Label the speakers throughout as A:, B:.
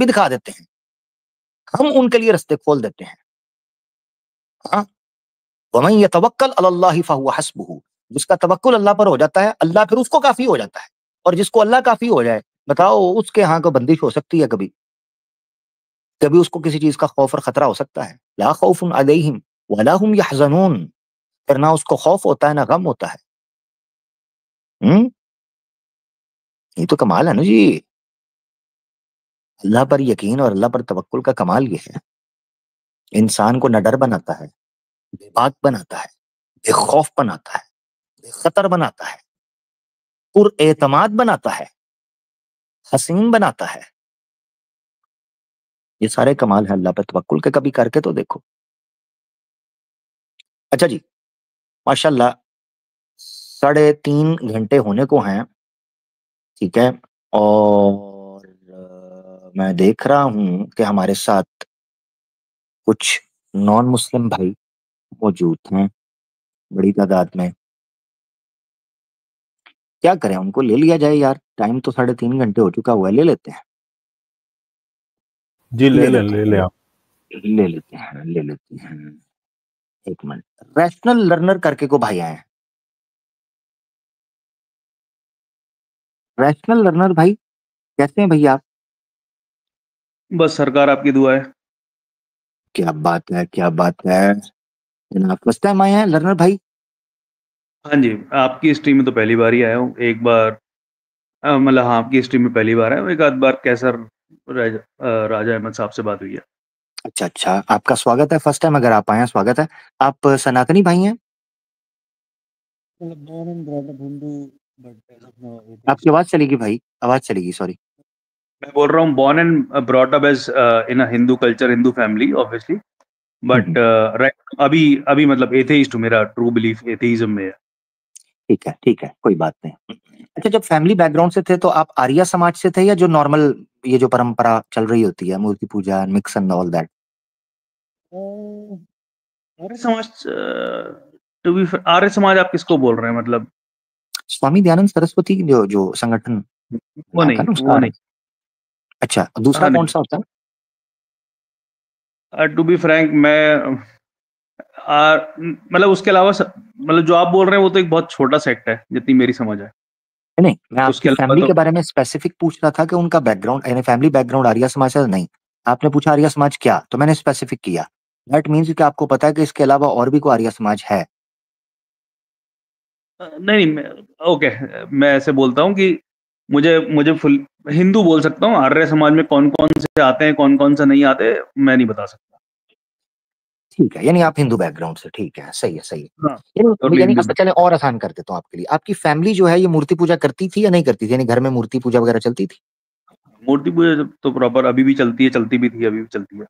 A: भी दिखा देते हैं हम उनके लिए रस्ते खोल देते हैं हाँ। तवक्ल अल्लाह हसबू जिसका तवक्ल अल्लाह पर हो जाता है अल्लाह फिर उसको काफ़ी हो जाता है और जिसको अल्लाह काफ़ी हो जाए बताओ उसके यहाँ को बंदिश हो सकती है कभी कभी उसको किसी चीज़ का खौफ और ख़तरा हो सकता है ला खौफ अलहिम वाला हम यहजनून फिर ना उसको खौफ होता है ना गम होता है हम्म ये तो कमाल है ना जी अल्लाह पर यकीन और अल्लाह पर तवक्ल का कमाल ये है इंसान को नडर बनाता है बेबाक बनाता है बेखौफ बनाता है बेखतर बनाता है पुरएतमाद बनाता है हसीन बनाता है ये सारे कमाल है अल्लाह पर तवक्ल के कभी करके तो देखो अच्छा जी माशाल्लाह साढ़े तीन घंटे होने को हैं ठीक है और मैं देख रहा हूं कि हमारे साथ कुछ नॉन मुस्लिम भाई मौजूद हैं बड़ी तादाद में क्या करें उनको ले लिया जाए यार टाइम तो साढ़े तीन घंटे हो चुका हुआ है ले लेते हैं
B: जी ले ले ले ले ले, ले लेते हैं ले लेते हैं
A: एक मिनट रैशनल लर्नर करके को भाई आए हैं रैशनल लर्नर भाई कैसे हैं भाई आप
C: बस सरकार आपकी दुआ है
A: क्या बात है क्या बात है जनाब फर्स्ट टाइम आए हैं लर्नर भाई
C: हाँ जी आपकी स्ट्रीम में तो पहली बार ही आया हूँ एक बार मतलब हाँ आपकी स्ट्रीम में पहली बार आया हूँ एक आध बार कैसर राजा अहमद साहब से बात हुई है
A: अच्छा अच्छा आपका स्वागत है फर्स्ट टाइम अगर आप आए हैं स्वागत है आप सनातनी भाई हैं आपकी आवाज चलेगी भाई आवाज चलेगी सॉरी
C: मैं बोल रहा हूँ born and brought up as in Hindu culture Hindu family obviously but right अभी अभी मतलब एथेइस्ट हूँ मेरा ट्रू बिलीफ एथेइज्म में है ठीक है ठीक है कोई बात नहीं
A: अच्छा जब फैमिली बैकग्राउंड से थे तो आप आर्य समाज से थे या जो नॉर्मल ये जो परंपरा चल रही होती है मूर्ति पूजा mix and all that
C: Arya Samaj too uh, B आर्य समाज आप किसको बोल रहे हैं मतलब
A: स्वामी दयानंद सरस्वती जो जो संगठन
C: वो नहीं वो नहीं
A: अच्छा, दूसरा हाँ, कौन कौन-सा
C: होता है? टू बी फ्रैंक मैं मतलब उसके अलावा मतलब जो आप बोल रहे हैं वो तो एक बहुत छोटा सेक्ट है, जितनी मेरी समझ है। नहीं, मैं फैमिली तो के
A: बारे में स्पेसिफिक पूछ रहा था कि उनका बैकग्राउंड यानी फैमिली बैकग्राउंड समाज नहीं। आपने पूछा समाज क्या? तो मैंने स्पेसिफिक किया। दैट कि आपको पता है कि इसके अलावा और भी कोई आर्या समाज है।
C: नहीं, मैं ओके मैं ऐसे बोलता हूँ कि मुझे मुझे फुल हिंदू बोल सकता हूँ आर्य समाज में कौन कौन से आते हैं कौन कौन से नहीं आते मैं नहीं बता सकता
A: ठीक है यानी आप हिंदू बैकग्राउंड
C: से ठीक है सही है सही है
A: हाँ, यानी आप चले और आसान कर देता हूँ आपके लिए आपकी फैमिली जो है ये मूर्ति पूजा करती थी या नहीं करती थी यानी घर में मूर्ति पूजा वगैरह चलती थी
C: मूर्ति पूजा तो प्रॉपर अभी भी चलती है चलती भी थी अभी भी चलती है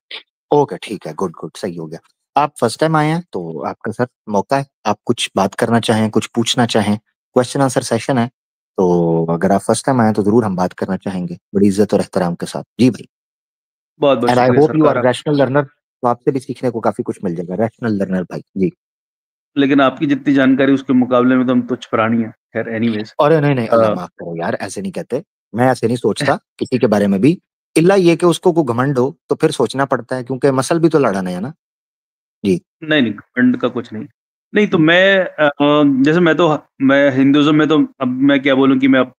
C: ओके ठीक है गुड गुड सही हो गया
A: आप फर्स्ट टाइम आए हैं तो आपका सर मौका है आप कुछ बात करना चाहें कुछ पूछना चाहें क्वेश्चन आंसर सेशन है तो अगर आप फर्स्ट टाइम आए तो जरूर हम बात करना चाहेंगे बड़ी इज्जत और एहतराम के साथ जी भाई
C: बहुत बहुत I hope you are rational
A: learner तो आपसे भी सीखने को काफी कुछ मिल जाएगा रैशनल लर्नर भाई जी
C: लेकिन आपकी जितनी जानकारी उसके मुकाबले में तो हम तुच्छ प्राणी हैं खैर एनीवेज अरे नहीं नहीं अल्लाह माफ
A: करो यार ऐसे नहीं कहते मैं ऐसे नहीं सोचता किसी के बारे में भी इल्ला ये कि उसको को घमंड हो तो फिर सोचना पड़ता है क्योंकि मसल भी तो लड़ाना है ना
C: जी नहीं नहीं घमंड का कुछ नहीं नहीं तो मैं जैसे मैं तो मैं हिंदुज़म में तो अब मैं क्या बोलूँ कि मैं अब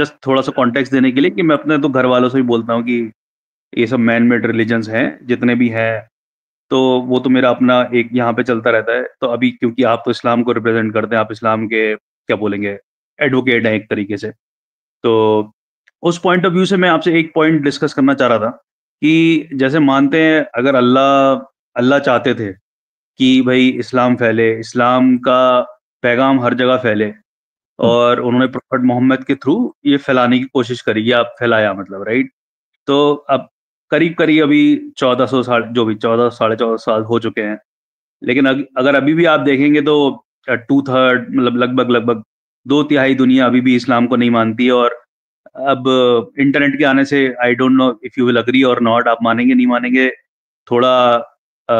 C: जस्ट थोड़ा-सा कॉन्टेक्स देने के लिए कि मैं अपने तो घर वालों से भी बोलता हूँ कि ये सब मैन मेड रिलीजन्स हैं, जितने भी हैं, तो वो तो मेरा अपना एक यहाँ पे चलता रहता है। तो अभी क्योंकि आप तो इस्लाम को रिप्रेज़ेंट करते हैं, आप इस्लाम के क्या बोलेंगे एडवोकेट हैं एक तरीके से। तो उस पॉइंट ऑफ व्यू से मैं आपसे एक पॉइंट डिस्कस करना चाह रहा था कि जैसे मानते हैं अगर अल्लाह अल्लाह चाहते थे कि भाई इस्लाम फैले इस्लाम का पैगाम हर जगह फैले हम्म। और उन्होंने प्रॉफिट मोहम्मद के थ्रू ये फैलाने की कोशिश करी या फैलाया मतलब राइट तो अब करीब करीब अभी चौदह सौ साल जो भी चौदह साढ़े चौदह साल हो चुके हैं लेकिन अगर अभी भी आप देखेंगे तो टू थर्ड मतलब लगभग लगभग दो तिहाई दुनिया अभी भी इस्लाम को नहीं मानती और अब इंटरनेट के आने से I don't know if you will agree और नॉट आप मानेंगे नहीं मानेंगे थोड़ा आ,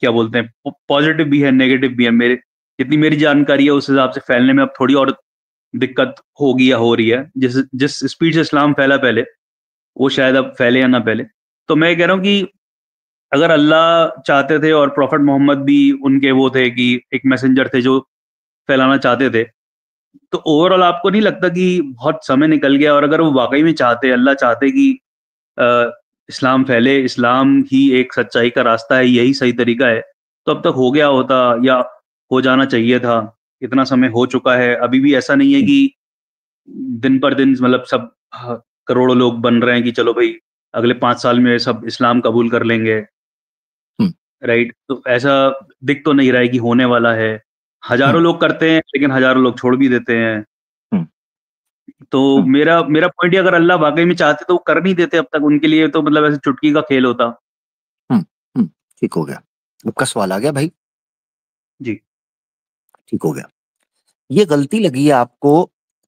C: क्या बोलते हैं पॉजिटिव भी है नेगेटिव भी है मेरे जितनी मेरी जानकारी है उस हिसाब से फैलने में अब थोड़ी और दिक्कत होगी या हो रही है जिस जिस स्पीड से इस्लाम फैला पहले वो शायद अब फैले या ना फैले तो मैं कह रहा हूँ कि अगर अल्लाह चाहते थे और प्रॉफिट मोहम्मद भी उनके वो थे कि एक मैसेंजर थे जो फैलाना चाहते थे तो ओवरऑल आपको नहीं लगता कि बहुत समय निकल गया और अगर वो वाकई में चाहते अल्लाह चाहते कि इस्लाम फैले इस्लाम ही एक सच्चाई का रास्ता है यही सही तरीका है तो अब तक हो गया होता या हो जाना चाहिए था इतना समय हो चुका है अभी भी ऐसा नहीं है कि दिन पर दिन मतलब सब हाँ, करोड़ों लोग बन रहे हैं कि चलो भाई अगले पांच साल में सब इस्लाम कबूल कर लेंगे हम्म। राइट तो ऐसा दिख तो नहीं रहा है कि होने वाला है हजारों हम्म। लोग करते हैं लेकिन हजारों लोग छोड़ भी देते हैं तो मेरा मेरा पॉइंट अगर अल्लाह वाकई में चाहते तो वो कर नहीं देते अब तक उनके लिए तो मतलब ऐसे चुटकी का खेल होता
A: हम्म, हम्म, ठीक हो गया आपका सवाल आ गया भाई जी ठीक हो गया ये गलती लगी है आपको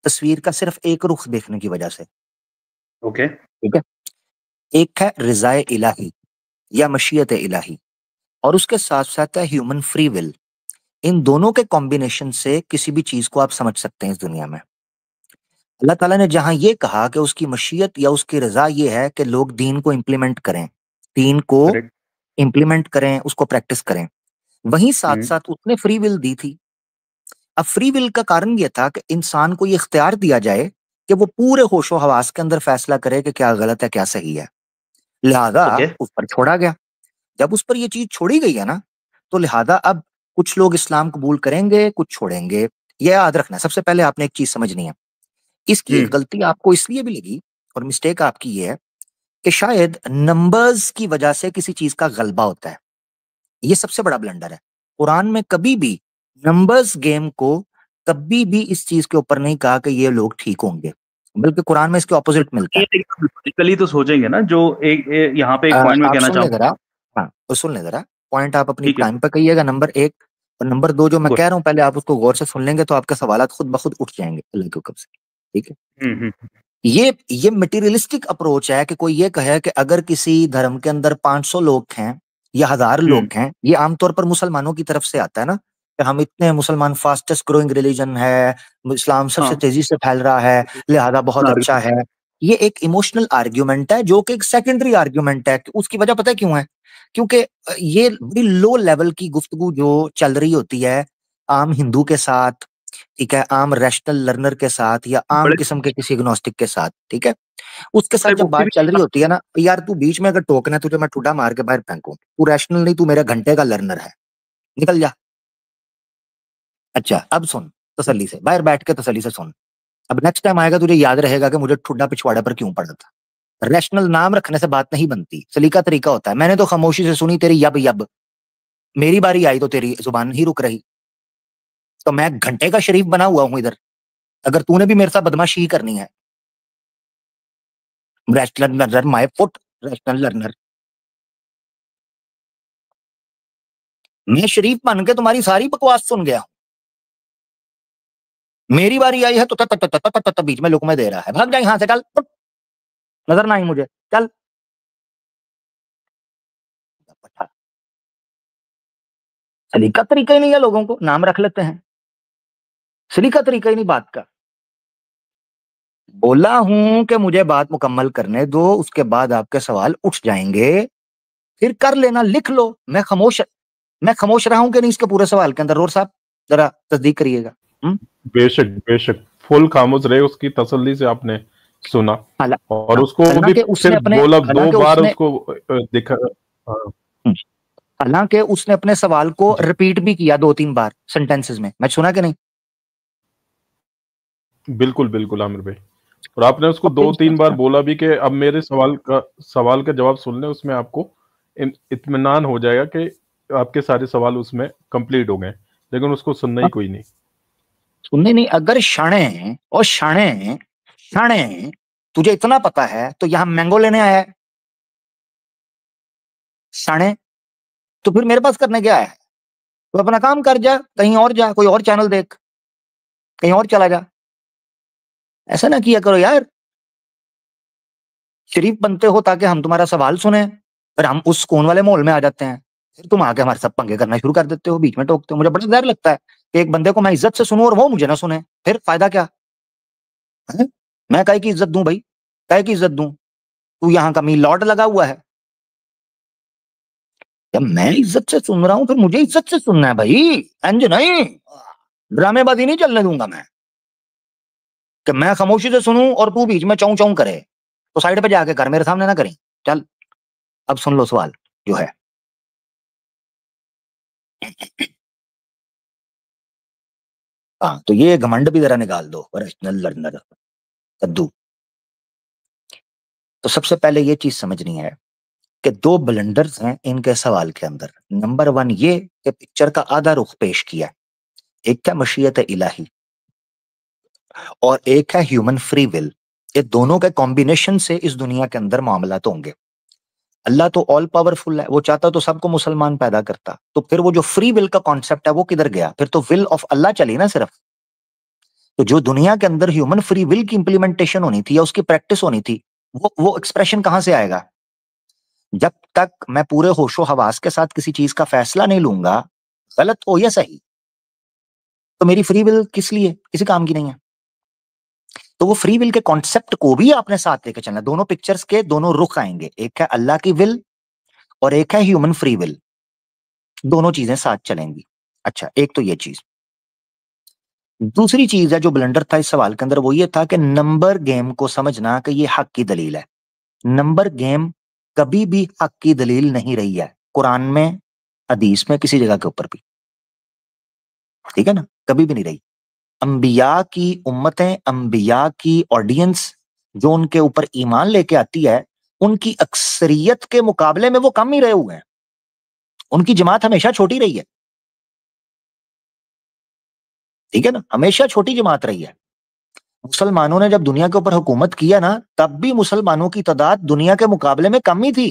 A: तस्वीर का सिर्फ एक रुख देखने की वजह से ओके ठीक है एक है रिजाए इलाही या मशीयत इलाही और उसके साथ साथ है ह्यूमन फ्री विल इन दोनों के कॉम्बिनेशन से किसी भी चीज को आप समझ सकते हैं इस दुनिया में अल्लाह ताला ने जहां ये कहा कि उसकी मशीयत या उसकी रजा ये है कि लोग दीन को इम्प्लीमेंट करें दीन को इम्प्लीमेंट करें उसको प्रैक्टिस करें वहीं साथ हम्म। साथ उसने फ्री विल दी थी अब फ्री विल का कारण यह था कि इंसान को ये इख्तियार दिया जाए कि वो पूरे होशो हवास के अंदर फैसला करे कि क्या गलत है क्या सही है लिहाजा उस पर छोड़ा गया जब उस पर यह चीज छोड़ी गई है ना तो लिहाजा अब कुछ लोग इस्लाम कबूल करेंगे कुछ छोड़ेंगे यह याद रखना सबसे पहले आपने एक चीज समझनी है इसकी गलती आपको इसलिए भी लगी और मिस्टेक आपकी ये है कि शायद नंबर्स की वजह से किसी चीज का गलबा होता है ये सबसे बड़ा ब्लंडर है कुरान में कभी भी नंबर्स गेम को कभी भी इस चीज के ऊपर नहीं कहा कि ये लोग ठीक होंगे बल्कि कुरान में इसके ऑपोजिट मिलते
C: है तो सोचेंगे ना जो एक, यहाँ पे एक पॉइंट में कहना
A: चाहूंगा सुन लें जरा पॉइंट हाँ, तो आप अपनी टाइम पर कहिएगा नंबर एक और नंबर दो जो मैं कह रहा हूँ पहले आप उसको गौर से सुन लेंगे तो आपके सवाल खुद ब खुद उठ जाएंगे अल्लाह के हुक्म से ठीक है हम्म, हम्म, हम्म। ये ये मटेरियलिस्टिक अप्रोच है कि कोई ये कहे कि अगर किसी धर्म के अंदर 500 लोग हैं या हजार लोग हैं ये आमतौर पर मुसलमानों की तरफ से आता है ना कि हम इतने मुसलमान फास्टेस्ट ग्रोइंग रिलीजन है इस्लाम सबसे हाँ। तेजी से फैल रहा है लिहाजा बहुत हाँ, अच्छा है ये एक इमोशनल आर्ग्यूमेंट है जो कि एक सेकेंडरी आर्ग्यूमेंट है उसकी वजह पता है क्यों है क्योंकि ये बड़ी लो लेवल की गुफ्तगु जो चल रही होती है आम हिंदू के साथ ठीक है आम रैशनल लर्नर के साथ या आम किस्म के किसी एग्नोस्टिक के साथ ठीक है उसके साथ जब बात चल रही हाँ। होती है ना यार तू बीच में अगर टोकना है तुझे मैं टूटा मार के बाहर फेंकू तू रैशनल नहीं तू मेरे घंटे का लर्नर है निकल जा अच्छा अब सुन तसली से बाहर बैठ के तसली से सुन अब नेक्स्ट टाइम आएगा तुझे याद रहेगा कि मुझे ठुड्डा पिछवाड़ा पर क्यों पड़ा था रैशनल नाम रखने से बात नहीं बनती सलीका तरीका होता है मैंने तो खामोशी से सुनी तेरी यब यब मेरी बारी आई तो तेरी जुबान ही रुक रही तो मैं घंटे का शरीफ बना हुआ हूं इधर अगर तूने भी मेरे साथ बदमाशी करनी है learner my foot rational learner मैं शरीफ बन के तुम्हारी सारी बकवास सुन गया हूं मेरी बारी आई है तो बीच में लुक में दे रहा है भाग जाए यहां से चल नजर ना आई मुझे चल तरीका तरीका ही नहीं है लोगों को नाम रख लेते हैं सलीका तरीका ही नहीं बात का बोला हूं कि मुझे बात मुकम्मल करने दो उसके बाद आपके सवाल उठ जाएंगे फिर कर लेना लिख लो मैं खामोश मैं खामोश रहा हूं कि नहीं इसके पूरे सवाल के अंदर रोर साहब जरा तस्दीक करिएगा
B: हम्म? बेशक बेशक फुल खामोश रहे उसकी तसल्ली से आपने सुना और उसको भी उसने अपने, बोला दो बार उसने, उसको दिखा
A: हालांकि हाँ। हम्म। उसने अपने सवाल को रिपीट भी किया दो तीन बार सेंटेंसेस में मैं सुना कि नहीं
B: बिल्कुल बिल्कुल आमिर भाई और आपने उसको दो तीन बार बोला भी कि अब मेरे सवाल का सवाल का जवाब सुन लें उसमें आपको इतमान हो जाएगा कि आपके सारे सवाल उसमें कंप्लीट हो गए लेकिन उसको सुनना ही हाँ। कोई नहीं
A: सुनने नहीं अगर क्षण और क्षण क्षण तुझे इतना पता है तो यहां मैंगो लेने आया है क्षण तो फिर मेरे पास करने क्या है तो अपना काम कर जा कहीं और जा कोई और चैनल देख कहीं और चला जा ऐसा ना किया करो यार शरीफ बनते हो ताकि हम तुम्हारा सवाल सुने फिर हम उस कोन वाले माहौल में आ जाते हैं फिर तुम आके हमारे सब पंगे करना शुरू कर देते हो बीच में टोकते हो मुझे बड़ा डर लगता है कि एक बंदे को मैं इज्जत से सुनूं और वो मुझे ना सुने फिर फायदा क्या है? मैं कह की इज्जत दूं भाई कह की इज्जत दूं तू यहाँ का मी लॉट लगा हुआ है जब मैं इज्जत से सुन रहा हूं फिर मुझे इज्जत से सुनना है भाई इंज नहीं ड्रामेबाजी नहीं चलने दूंगा मैं कि मैं खामोशी से सुनूं और तू बीच में चौं चौं करे तो साइड पे जाके कर मेरे सामने ना करें चल अब सुन लो सवाल जो है आ, हाँ, तो ये घमंड भी जरा निकाल दो लर्नर कद्दू तो सबसे पहले ये चीज समझनी है कि दो ब्लेंडर्स हैं इनके सवाल के अंदर नंबर वन ये कि पिक्चर का आधा रुख पेश किया एक था मशीयत इलाही और एक है ह्यूमन फ्री विल ये दोनों के कॉम्बिनेशन से इस दुनिया के अंदर मामला तो होंगे अल्लाह तो ऑल पावरफुल है वो चाहता तो सबको मुसलमान पैदा करता तो फिर वो जो फ्री विल का कॉन्सेप्ट है वो किधर गया फिर तो विल ऑफ अल्लाह चली ना सिर्फ तो जो दुनिया के अंदर ह्यूमन फ्री विल की इंप्लीमेंटेशन होनी थी या उसकी प्रैक्टिस होनी थी वो वो एक्सप्रेशन कहां से आएगा जब तक मैं पूरे होशो हवास के साथ किसी चीज का फैसला नहीं लूंगा गलत हो या सही तो मेरी फ्री विल किस लिए किसी काम की नहीं है तो वो फ्री विल के कॉन्सेप्ट को भी आपने साथ लेके चलना दोनों पिक्चर्स के दोनों रुख आएंगे एक है अल्लाह की विल और एक है ह्यूमन फ्री विल दोनों चीजें साथ चलेंगी अच्छा एक तो ये चीज दूसरी चीज है जो ब्लेंडर था इस सवाल के अंदर वो ये था कि नंबर गेम को समझना कि ये हक की दलील है नंबर गेम कभी भी हक की दलील नहीं रही है कुरान में अदीस में किसी जगह के ऊपर भी ठीक है ना कभी भी नहीं रही अम्बिया की उम्मतें अम्बिया की ऑडियंस जो उनके ऊपर ईमान लेके आती है उनकी अक्सरियत के मुकाबले में वो कम ही रहे हुए हैं उनकी जमात हमेशा छोटी रही है ठीक है ना हमेशा छोटी जमात रही है मुसलमानों ने जब दुनिया के ऊपर हुकूमत किया ना तब भी मुसलमानों की तादाद दुनिया के मुकाबले में कम ही थी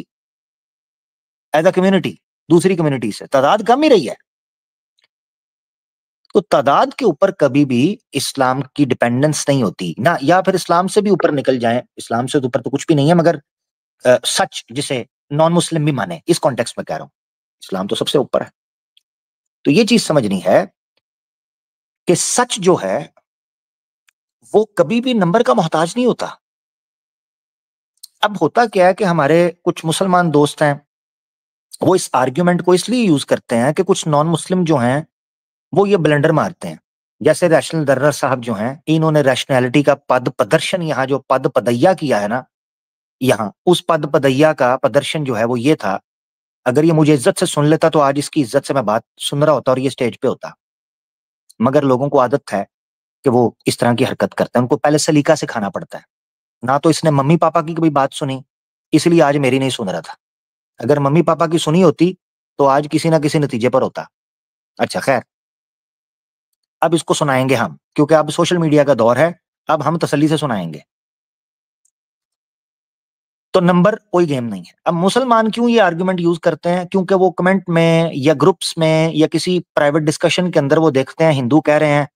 A: एज अ कम्युनिटी दूसरी कम्युनिटी से तादाद कम ही रही है तो तादाद के ऊपर कभी भी इस्लाम की डिपेंडेंस नहीं होती ना या फिर इस्लाम से भी ऊपर निकल जाए इस्लाम से तो ऊपर तो कुछ भी नहीं है मगर आ, सच जिसे नॉन मुस्लिम भी माने इस कॉन्टेक्स्ट में कह रहा हूं इस्लाम तो सबसे ऊपर है तो ये चीज समझनी है कि सच जो है वो कभी भी नंबर का मोहताज नहीं होता अब होता क्या है कि हमारे कुछ मुसलमान दोस्त हैं वो इस आर्ग्यूमेंट को इसलिए यूज करते हैं कि कुछ नॉन मुस्लिम जो हैं वो ये ब्लेंडर मारते हैं जैसे रैशनल दर्रा साहब जो हैं इन्होंने रैशनैलिटी का पद प्रदर्शन यहाँ जो पद पदैया किया है ना यहाँ उस पद पदैया का प्रदर्शन जो है वो ये था अगर ये मुझे इज्जत से सुन लेता तो आज इसकी इज्जत से मैं बात सुन रहा होता और ये स्टेज पे होता मगर लोगों को आदत है कि वो इस तरह की हरकत करते हैं उनको पहले सलीका से खाना पड़ता है ना तो इसने मम्मी पापा की कभी बात सुनी इसलिए आज मेरी नहीं सुन रहा था अगर मम्मी पापा की सुनी होती तो आज किसी ना किसी नतीजे पर होता अच्छा खैर अब इसको सुनाएंगे हम क्योंकि अब सोशल मीडिया का दौर है अब हम तसली से सुनाएंगे तो नंबर कोई गेम नहीं है अब मुसलमान क्यों ये आर्ग्यूमेंट यूज करते हैं क्योंकि वो कमेंट में या ग्रुप्स में या किसी प्राइवेट डिस्कशन के अंदर वो देखते हैं हिंदू कह रहे हैं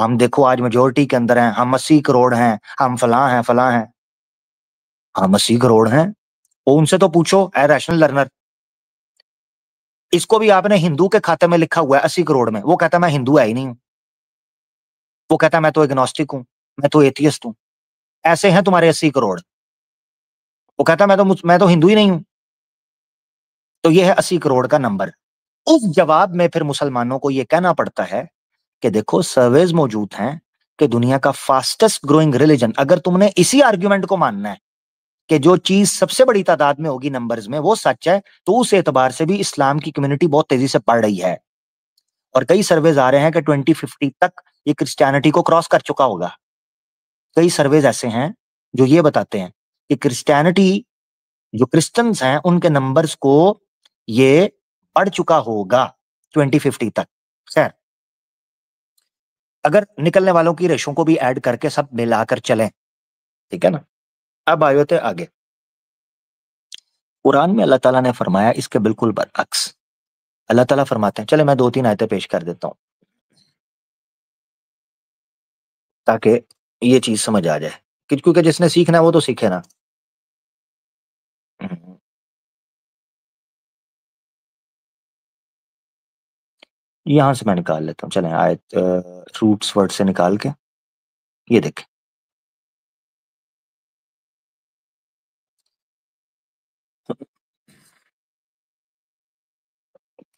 A: हम देखो आज मेजोरिटी के अंदर हैं हम अस्सी करोड़ हैं हम फला हैं फला हैं हम अस्सी करोड़ हैं वो उनसे तो पूछो ए रैशनल लर्नर इसको भी आपने हिंदू के खाते में लिखा हुआ है अस्सी करोड़ में वो कहता है मैं हिंदू है ही नहीं हूं वो कहता है मैं तो एग्नोस्टिक हूं मैं तो एथियस्ट हूं ऐसे हैं तुम्हारे अस्सी करोड़ वो कहता मैं तो मैं तो हिंदू ही नहीं हूं तो ये है अस्सी करोड़ का नंबर उस जवाब में फिर मुसलमानों को यह कहना पड़ता है कि देखो सर्वेज मौजूद हैं कि दुनिया का फास्टेस्ट ग्रोइंग रिलीजन अगर तुमने इसी आर्ग्यूमेंट को मानना है कि जो चीज सबसे बड़ी तादाद में होगी नंबर्स में वो सच है तो उस एतबार से भी इस्लाम की कम्युनिटी बहुत तेजी से पढ़ रही है और कई सर्वेज आ रहे हैं कि 2050 तक ये क्रिश्चियनिटी को क्रॉस कर चुका होगा कई सर्वेज ऐसे हैं जो ये बताते हैं कि क्रिश्चियनिटी जो क्रिश्चियंस हैं उनके नंबर्स को ये बढ़ चुका होगा 2050 तक खैर अगर निकलने वालों की रेशों को भी ऐड करके सब मिलाकर चलें ठीक है ना अब आयो थे आगे कुरान में अल्लाह ताला ने फरमाया इसके बिल्कुल बरअक्स अल्लाह ताला फरमाते हैं चले मैं दो तीन आयतें पेश कर देता हूँ ताकि ये चीज़ समझ आ जाए कि क्योंकि जिसने सीखना है वो तो सीखे ना। हम्म। यहां से मैं निकाल लेता हूँ। चलें आयत रूट्स वर्ड से निकाल के ये देखें।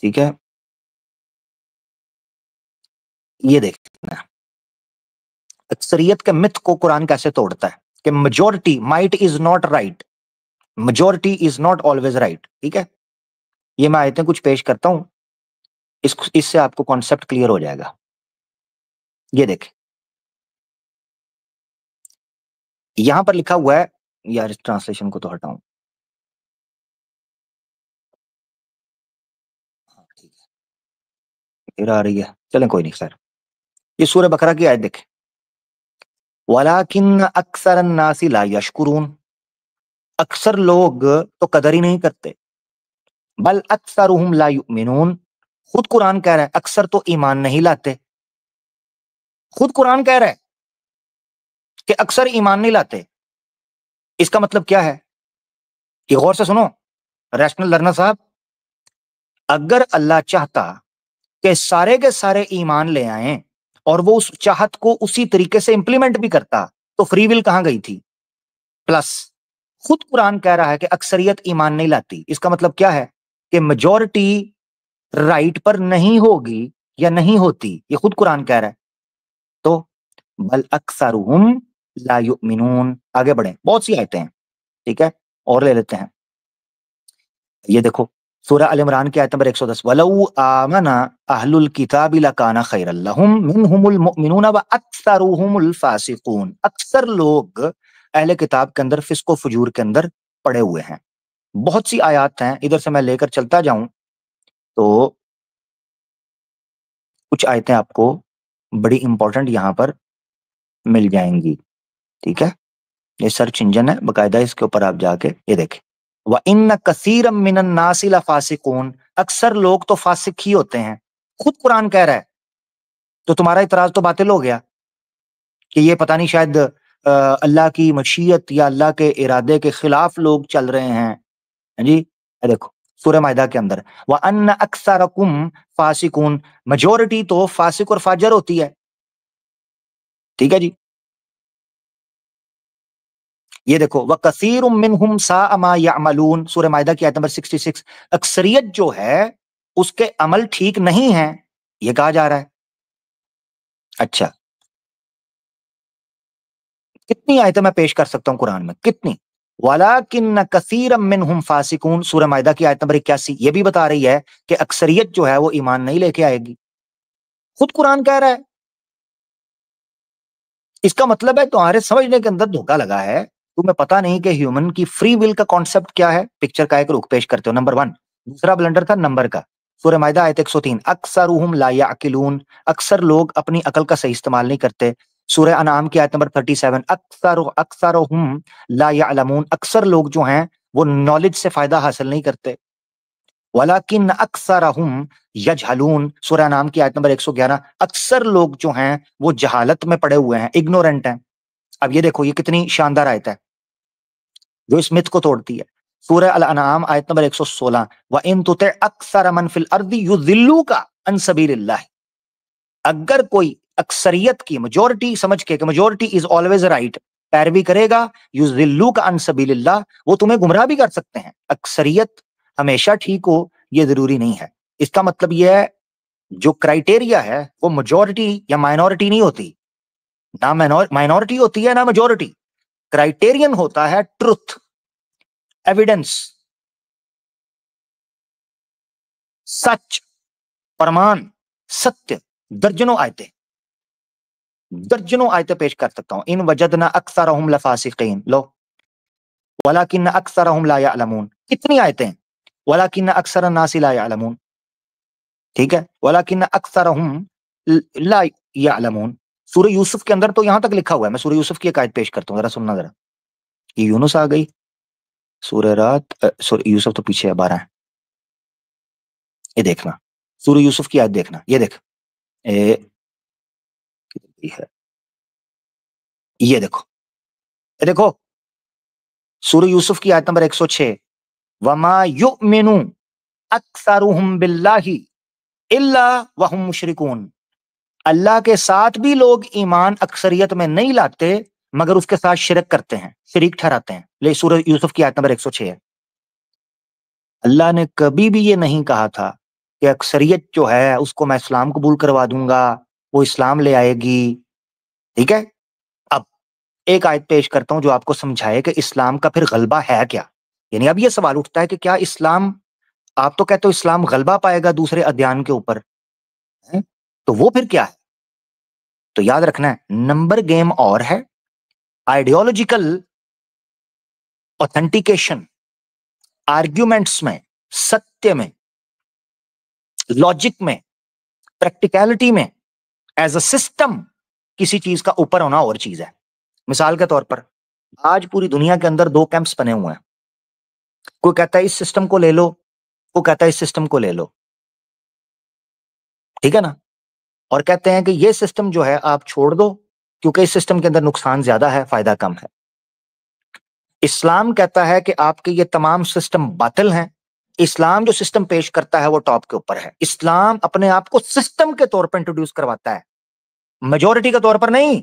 A: ठीक है? ये देखना हैं। अक्सरियत के मिथ को कुरान कैसे तोड़ता है कि majority might is not right majority is not always right ठीक है ये मैं आयतें कुछ पेश करता हूं इस इससे आपको कॉन्सेप्ट क्लियर हो जाएगा ये देखें यहां पर लिखा हुआ है यार इस ट्रांसलेशन को तो हटाऊं हाँ, ठीक है आ रही है चलें कोई नहीं सर ये सूर्य बकरा की आयत देखें वलाकिन अक्सर नासी ला यशकुरून अक्सर लोग तो कदर ही नहीं करते बल अक्सर ला खुद कुरान कह रहे हैं अक्सर तो ईमान नहीं लाते खुद कुरान कह रहे हैं कि अक्सर ईमान नहीं लाते इसका मतलब क्या है कि गौर से सुनो रैशनल लर्नर साहब अगर अल्लाह चाहता कि सारे के सारे ईमान ले आए और वो उस चाहत को उसी तरीके से इंप्लीमेंट भी करता तो फ्री विल कहां गई थी प्लस खुद कुरान कह रहा है कि अक्सरियत ईमान नहीं लाती इसका मतलब क्या है कि मेजोरिटी राइट पर नहीं होगी या नहीं होती ये खुद कुरान कह रहा है तो बल अक्सर लायुमिनून आगे बढ़े बहुत सी आयते हैं ठीक है और ले लेते हैं ये देखो सूरह अल इमरान की आयत नंबर एक सौ दस वलऊ आमना अहलुल किताब लकाना खैर लहुम मिनहुमुल मुमिनून व अक्सरुहुमुल फासिकून अक्सर लोग अहले किताब के अंदर फिस्को फजूर के अंदर पड़े हुए हैं बहुत सी आयात हैं इधर से मैं लेकर चलता जाऊं तो कुछ आयतें आपको बड़ी इंपॉर्टेंट यहाँ पर मिल जाएंगी ठीक है ये सर्च इंजन है बकायदा इसके ऊपर आप जाके ये देखें व इन कसीर मिन नासिल फासिकून अक्सर लोग तो फासिक ही होते हैं खुद कुरान कह रहा है तो तुम्हारा इतराज तो बातिल हो गया कि ये पता नहीं शायद अल्लाह की मशीयत या अल्लाह के इरादे के खिलाफ लोग चल रहे हैं हाँ जी देखो सूर्य माहिदा के अंदर वह अन्न अक्सर फासिकून मेजोरिटी तो फासिक और फाजर होती है ठीक है जी ये देखो व कसीर या अमलून सूर्य माहिदा की आयत नंबर सिक्स अक्सरियत जो है उसके अमल ठीक नहीं है ये कहा जा रहा है अच्छा कितनी आयतें मैं पेश कर सकता हूं कुरान में कितनी वाला किन्न कसीर हम फासिकून सूर्य माहिदा की आयत नंबर इक्यासी ये भी बता रही है कि अक्सरियत जो है वो ईमान नहीं लेके आएगी खुद कुरान कह रहा है इसका मतलब है तुम्हारे समझने के अंदर धोखा लगा है तुम्हें पता नहीं कि ह्यूमन की फ्री विल का कॉन्सेप्ट क्या है पिक्चर का एक रुख पेश करते हो नंबर वन दूसरा ब्लंडर था नंबर का सूर्य मायदा आयत तीन अक्सर लाया अकिलून अक्सर लोग अपनी अकल का सही इस्तेमाल नहीं करते सूर्य अनाम की आयत नंबर थर्टी सेवन अक्सर अक्सर अलमून अक्सर लोग जो हैं वो नॉलेज से फायदा हासिल नहीं करते वलाकिन अक्सर यजहलून सूर्य नाम की आयत नंबर एक सौ ग्यारह अक्सर लोग जो हैं वो जहालत में पड़े हुए हैं इग्नोरेंट हैं अब ये देखो ये कितनी शानदार आयत है जो इस मिथ को तोड़ती है सूर्य अल अनाम आयत नंबर सोलह व इन तुत अक्सर अमन फिल अर्दी दिल्लू का अनसबीर अगर कोई अक्सरियत की मेजोरिटी समझ के मेजोरिटी इज ऑलवेज राइट पैरवी करेगा दिल्लू का अनसबीर वो तुम्हें गुमराह भी कर सकते हैं अक्सरियत हमेशा ठीक हो ये जरूरी नहीं है इसका मतलब यह है जो क्राइटेरिया है वो मेजोरिटी या माइनॉरिटी नहीं होती ना माइनॉरिटी होती है ना मेजोरिटी क्राइटेरियन होता है ट्रुथ एविडेंस सच प्रमाण सत्य दर्जनों आयते दर्जनों आयतें पेश कर सकता हूं इन वजदना अक्सर लफासिकीन लो वाला किन्न अक्सर हम लायामून कितनी आयतें वाला किन्न अक्सर नासी लायामून ठीक है वाला किन्न अक्सर लाया अलमून सूर्य यूसुफ के अंदर तो यहां तक लिखा हुआ है मैं सूर्य यूसुफ की एक आयत पेश करता हूँ जरा सुनना जरा ये यूनुस आ गई सूर्य रात सूर्य यूसुफ तो पीछे है बारह ये देखना सूर्य यूसुफ की आयत देखना ये देख ए, ये देखो ये देखो सूर्य यूसुफ की आयत नंबर एक सौ छह वमा यु मेनू अक्सर ही इला वह मुशरिकून अल्लाह के साथ भी लोग ईमान अक्सरियत में नहीं लाते मगर उसके साथ शिरक करते हैं शरीक ठहराते हैं ले सूरज यूसुफ की आयत नंबर एक सौ छह है अल्लाह ने कभी भी ये नहीं कहा था कि अक्सरियत जो है उसको मैं इस्लाम कबूल करवा दूंगा वो इस्लाम ले आएगी ठीक है अब एक आयत पेश करता हूं जो आपको समझाए कि इस्लाम का फिर गलबा है क्या यानी अब ये सवाल उठता है कि क्या इस्लाम आप तो कहते हो इस्लाम गलबा पाएगा दूसरे अध्ययन के ऊपर तो वो फिर क्या है तो याद रखना है नंबर गेम और है आइडियोलॉजिकल ऑथेंटिकेशन आर्ग्यूमेंट्स में सत्य में लॉजिक में प्रैक्टिकलिटी में एज अ सिस्टम किसी चीज का ऊपर होना और चीज है मिसाल के तौर पर आज पूरी दुनिया के अंदर दो कैंप्स बने हुए हैं कोई कहता है इस सिस्टम को ले लो कोई कहता है इस सिस्टम को ले लो ठीक है ना और कहते हैं कि ये सिस्टम जो है आप छोड़ दो क्योंकि इस सिस्टम के अंदर नुकसान ज्यादा है फायदा कम है इस्लाम कहता है कि आपके ये तमाम सिस्टम बातिल हैं इस्लाम जो सिस्टम पेश करता है वो टॉप के ऊपर है इस्लाम अपने आप को सिस्टम के तौर पर इंट्रोड्यूस करवाता है मेजोरिटी के तौर पर नहीं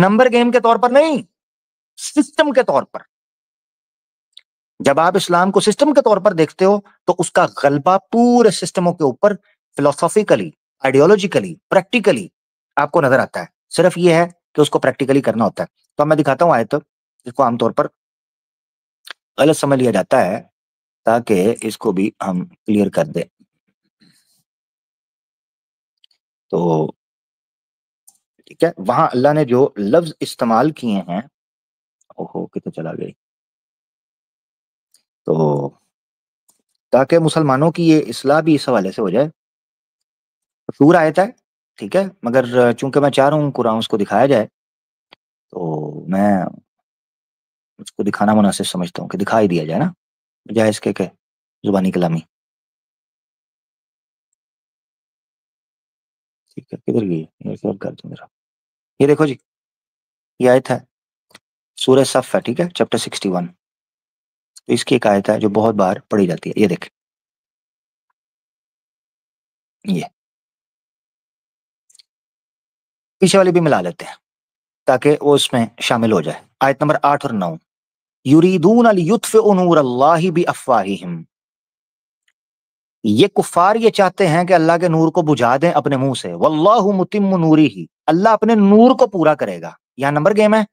A: नंबर गेम के तौर पर नहीं सिस्टम के तौर पर जब आप इस्लाम को सिस्टम के तौर पर देखते हो तो उसका गलबा पूरे सिस्टमों के ऊपर फिलोसॉफिकली आइडियोलॉजिकली प्रैक्टिकली आपको नजर आता है सिर्फ ये है कि उसको प्रैक्टिकली करना होता है तो मैं दिखाता हूँ आयत इसको आमतौर पर गलत समझ लिया जाता है ताकि इसको भी हम क्लियर कर दें तो ठीक है वहां अल्लाह ने जो लफ्ज इस्तेमाल किए हैं ओहो कितने चला गई तो ताकि मुसलमानों की ये इसलाह भी इस हवाले से हो जाए सूर आयत है ठीक है मगर चूंकि मैं चाह रहा हूँ कुरान उसको दिखाया जाए तो मैं उसको दिखाना मुनासिब समझता हूँ कि दिखाई दिया जाए ना जाए इसके के जुबानी कलामी ठीक है किधर गई कर दू मेरा ये देखो जी ये आयत है सूर्य सफ है ठीक है चैप्टर सिक्सटी वन तो इसकी एक आयत है जो बहुत बार पढ़ी जाती है ये देख ये पीछे वाले भी मिला लेते हैं ताकि वो उसमें शामिल हो जाए आयत नंबर आठ और नौ यूरीदून अनूर अल्लाह भी अफवाही ये कुफार ये चाहते हैं कि अल्लाह के नूर को बुझा दें अपने मुंह से वल्लाह मुतिम नूरी ही अल्लाह अपने नूर को पूरा करेगा यहां नंबर गेम है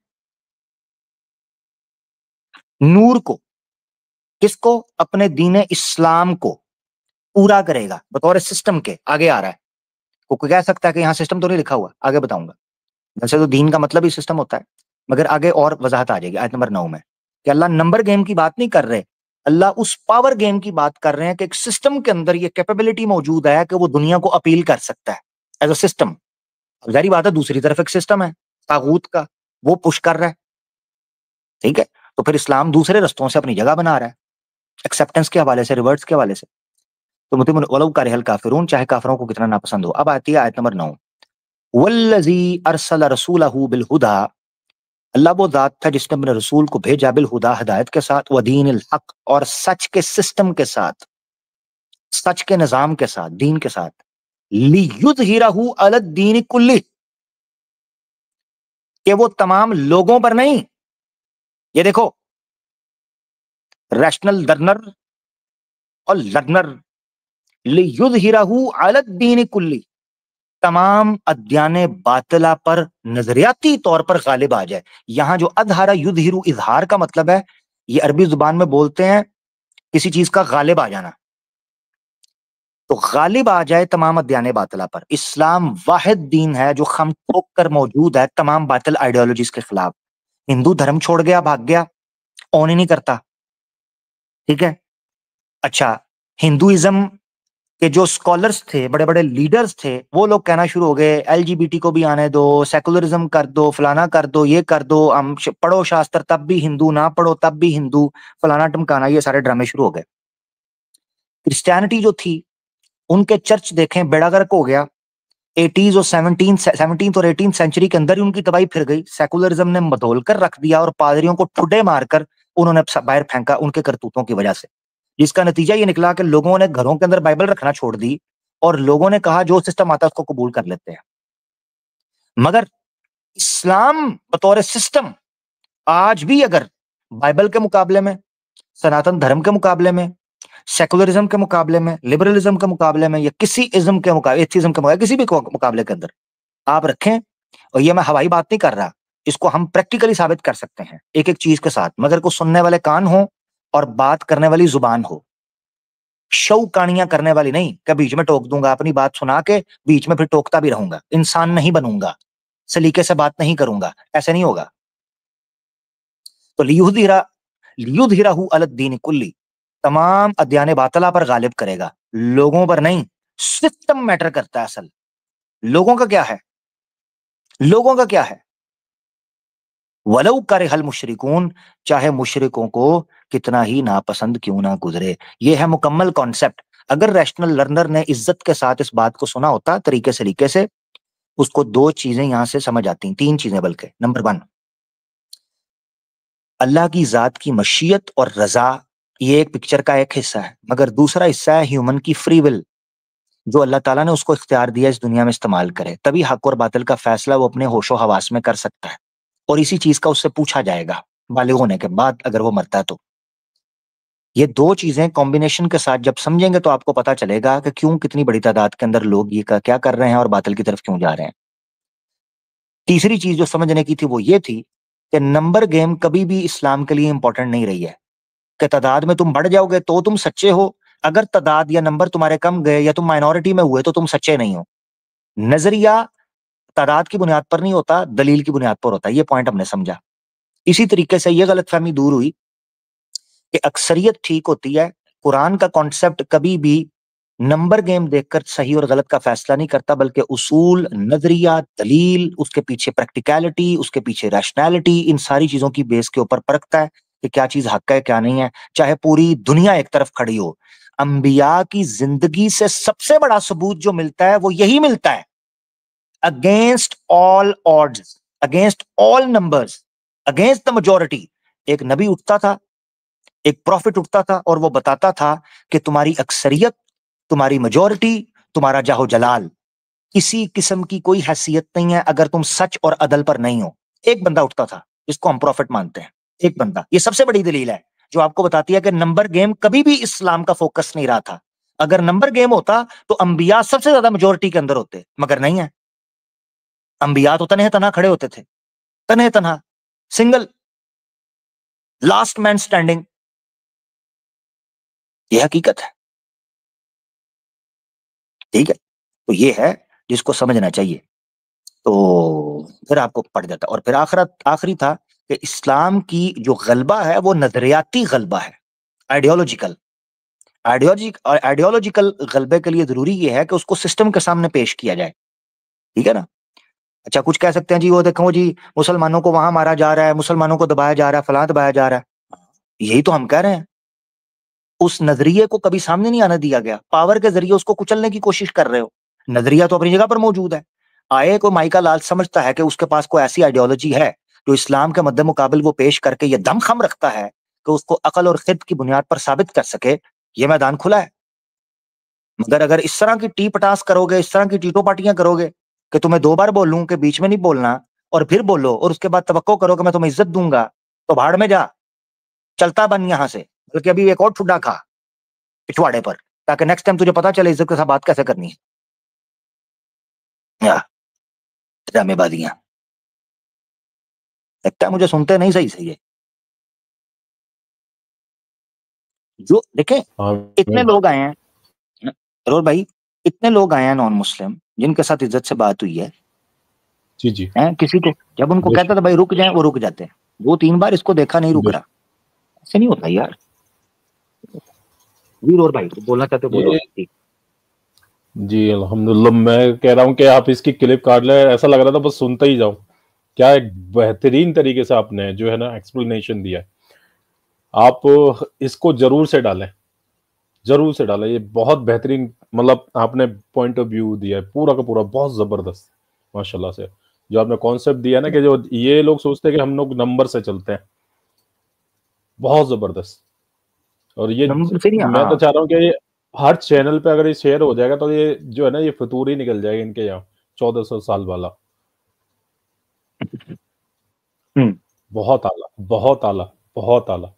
A: नूर को किसको अपने दीन इस्लाम को पूरा करेगा बतौर सिस्टम के आगे आ रहा है कोई कह सकता है कि यहाँ सिस्टम तो नहीं लिखा हुआ आगे बताऊंगा वैसे तो दीन का मतलब ही सिस्टम होता है मगर आगे और वजाहत आ जाएगी आयत नंबर नौ में कि अल्लाह नंबर गेम की बात नहीं कर रहे अल्लाह उस पावर गेम की बात कर रहे हैं कि एक सिस्टम के अंदर ये कैपेबिलिटी मौजूद है कि वो दुनिया को अपील कर सकता है एज अ सिस्टम अब जारी बात है दूसरी तरफ एक सिस्टम है तागूत का वो पुश कर रहा है ठीक है तो फिर इस्लाम दूसरे रस्तों से अपनी जगह बना रहा है एक्सेप्टेंस के हवाले से रिवर्ट्स के हवाले से तो मुतिम वलव रहल काफिरून चाहे काफरों को कितना नापसंद हो अब आती है आयत नंबर नौ वल्लजी अरसल रसूल बिलहुदा अल्लाह वो दात था जिसने अपने रसूल को भेजा बिलहुदा हदायत के साथ वदीन हक और सच के सिस्टम के साथ सच के निज़ाम के साथ दीन के साथ लियुद हीराहू अलग दीन कुल्ली के वो तमाम लोगों पर नहीं ये देखो रैशनल लर्नर और लर्नर आलत दीन कुल्ली तमाम अध्यान बातला पर नजरियाती तौर पर गालिब आ जाए यहां जो अधहारा युद्ध हिरु इजहार का मतलब है ये अरबी जुबान में बोलते हैं किसी चीज का गालिब आ जाना तो गालिब आ जाए तमाम अध्यान बातला पर इस्लाम वाहिद दीन है जो खम ठोक कर मौजूद है तमाम बातल आइडियोलॉजीज के खिलाफ हिंदू धर्म छोड़ गया भाग गया ऑन ही नहीं करता ठीक है अच्छा हिंदुइज्म कि जो स्कॉलर्स थे बड़े बड़े लीडर्स थे वो लोग कहना शुरू हो गए एल को भी आने दो सेकुलरिज्म कर दो फलाना कर दो ये कर दो हम पढ़ो शास्त्र तब भी हिंदू ना पढ़ो तब भी हिंदू फलाना टमकाना ये सारे ड्रामे शुरू हो गए क्रिस्टानिटी जो थी उनके चर्च देखें बेड़ागर्क हो गया एटीज और सेवनटीन सेवनटीन और एटीन सेंचुरी के अंदर ही उनकी तबाही फिर गई सेकुलरिज्म ने बदोल कर रख दिया और पादरियों को ठुडे मारकर उन्होंने बाहर फेंका उनके करतूतों की वजह से जिसका नतीजा ये निकला कि लोगों ने घरों के अंदर बाइबल रखना छोड़ दी और लोगों ने कहा जो सिस्टम आता है उसको कबूल कर लेते हैं मगर इस्लाम बतौर सिस्टम आज भी अगर बाइबल के मुकाबले में सनातन धर्म के मुकाबले में सेकुलरिज्म के मुकाबले में लिबरलिज्म के मुकाबले में या किसी इज्म के मुकाबले एथिज्म के मुकाबले किसी भी मुकाबले के अंदर आप रखें और ये मैं हवाई बात नहीं कर रहा इसको हम प्रैक्टिकली साबित कर सकते हैं एक एक चीज के साथ मगर को सुनने वाले कान हों और बात करने वाली जुबान हो शव कहानियां करने वाली नहीं क्या बीच में टोक दूंगा अपनी बात सुना के बीच में फिर टोकता भी रहूंगा इंसान नहीं बनूंगा सलीके से बात नहीं करूंगा ऐसे नहीं होगा तो लियुधीरा लियुधीरा अलद्दीन कुल्ली तमाम अध्यान बातला पर गालिब करेगा लोगों पर नहीं सिस्टम मैटर करता है असल लोगों का क्या है लोगों का क्या है वलऊ कर हल मुशरकून चाहे मुशरकों को कितना ही नापसंद क्यों ना गुजरे ये है मुकम्मल कॉन्सेप्ट अगर रैशनल लर्नर ने इज्जत के साथ इस बात को सुना होता तरीके सलीके से उसको दो चीजें यहां से समझ आती तीन चीजें बल्कि नंबर वन अल्लाह की जात की मशीयत और रजा ये एक पिक्चर का एक हिस्सा है मगर दूसरा हिस्सा है ह्यूमन की फ्री विल जो अल्लाह ताला ने उसको इख्तियार दिया इस दुनिया में इस्तेमाल करे तभी हक और बातल का फैसला वो अपने होशो हवास में कर सकता है और इसी चीज का उससे पूछा जाएगा बालिग होने के बाद अगर वो मरता है तो ये दो चीजें कॉम्बिनेशन के साथ जब समझेंगे तो आपको पता चलेगा कि क्यों कितनी बड़ी तादाद के अंदर लोग ये क्या कर रहे हैं और बातल की तरफ क्यों जा रहे हैं तीसरी चीज जो समझने की थी वो ये थी कि नंबर गेम कभी भी इस्लाम के लिए इंपॉर्टेंट नहीं रही है कि तादाद में तुम बढ़ जाओगे तो तुम सच्चे हो अगर तादाद या नंबर तुम्हारे कम गए या तुम माइनॉरिटी में हुए तो तुम सच्चे नहीं हो नजरिया तादाद की बुनियाद पर नहीं होता दलील की बुनियाद पर होता है ये पॉइंट हमने समझा इसी तरीके से गलत गलतफहमी दूर हुई कि अक्सरियत ठीक होती है कुरान का कॉन्सेप्ट कभी भी नंबर गेम देखकर सही और गलत का फैसला नहीं करता बल्कि उसूल नजरिया दलील उसके पीछे प्रैक्टिकलिटी उसके पीछे रैशनैलिटी इन सारी चीजों की बेस के ऊपर परखता है कि क्या चीज हक है क्या नहीं है चाहे पूरी दुनिया एक तरफ खड़ी हो अंबिया की जिंदगी से सबसे बड़ा सबूत जो मिलता है वो यही मिलता है against all odds against all numbers against the majority एक नबी उठता था एक प्रॉफिट उठता था और वो बताता था कि तुम्हारी अक्सरियत तुम्हारी मेजोरिटी तुम्हारा जाहो जलाल किसी किस्म की कोई हैसियत नहीं है अगर तुम सच और अदल पर नहीं हो एक बंदा उठता था जिसको हम प्रॉफिट मानते हैं एक बंदा ये सबसे बड़ी दलील है जो आपको बताती है कि नंबर गेम कभी भी इस्लाम का फोकस नहीं रहा था अगर नंबर गेम होता तो अंबिया सबसे ज्यादा मेजोरिटी के अंदर होते मगर नहीं है अंबिया तो तनह तना खड़े होते थे तनह तना सिंगल लास्ट मैन स्टैंडिंग यह हकीकत है ठीक है तो ये है जिसको समझना चाहिए तो फिर आपको पढ़ जाता और फिर आखिर आखिरी था कि इस्लाम की जो गलबा है वो नजरियाती गलबा है आइडियोलॉजिकल आइडियोलॉजिक आइडियोलॉजिकल गलबे के लिए जरूरी ये है कि उसको सिस्टम के सामने पेश किया जाए ठीक है ना अच्छा कुछ कह सकते हैं जी वो देखो जी मुसलमानों को वहां मारा जा रहा है मुसलमानों को दबाया जा रहा है फलां दबाया जा रहा है यही तो हम कह रहे हैं उस नजरिए को कभी सामने नहीं आने दिया गया पावर के जरिए उसको कुचलने की कोशिश कर रहे हो नजरिया तो अपनी जगह पर मौजूद है आए को माइका लाल समझता है कि उसके पास कोई ऐसी आइडियोलॉजी है जो इस्लाम के मद्दे मुकाबल वो पेश करके ये दम खम रखता है कि उसको अकल और खिद की बुनियाद पर साबित कर सके ये मैदान खुला है मगर अगर इस तरह की टी पटास करोगे इस तरह की टीटो पार्टियां करोगे कि तुम्हें दो बार बोलू कि बीच में नहीं बोलना और फिर बोलो और उसके बाद तवक्को करो कि मैं तुम्हें इज्जत दूंगा तो भाड़ में जा चलता बन यहां से बल्कि अभी एक और ठुड्डा खा पिछवाड़े पर ताकि नेक्स्ट टाइम तुझे पता चले इज्जत के साथ बात कैसे करनी है लगता है मुझे सुनते नहीं सही सही है जो देखे हाँ, इतने लोग आए हैं हाँ, भाई इतने लोग आए हैं नॉन मुस्लिम जिनके साथ इज्जत से बात हुई है जी जी है? किसी को जब उनको कहता था भाई रुक जाए वो रुक जाते हैं दो तीन बार इसको देखा नहीं रुक रहा ऐसे नहीं होता यार वीर और भाई बोलना चाहते बोलो
B: जी अल्हम्दुलिल्लाह मैं कह रहा हूँ कि आप इसकी क्लिप काट ले ऐसा लग रहा था बस सुनता ही जाऊं क्या एक बेहतरीन तरीके से आपने जो है ना एक्सप्लेनेशन दिया आप इसको जरूर से डालें जरूर से डाला ये बहुत बेहतरीन मतलब आपने पॉइंट ऑफ व्यू दिया है पूरा का पूरा बहुत जबरदस्त माशाल्लाह से जो आपने कॉन्सेप्ट दिया ना कि जो ये लोग सोचते हैं कि हम लोग नंबर से चलते हैं बहुत जबरदस्त और ये तो मैं तो चाह रहा हूँ कि हर चैनल पे अगर ये शेयर हो जाएगा तो ये जो है ना ये फतूर ही निकल जाएगा इनके यहाँ चौदह सौ साल वाला हम्म। बहुत आला बहुत आला बहुत आला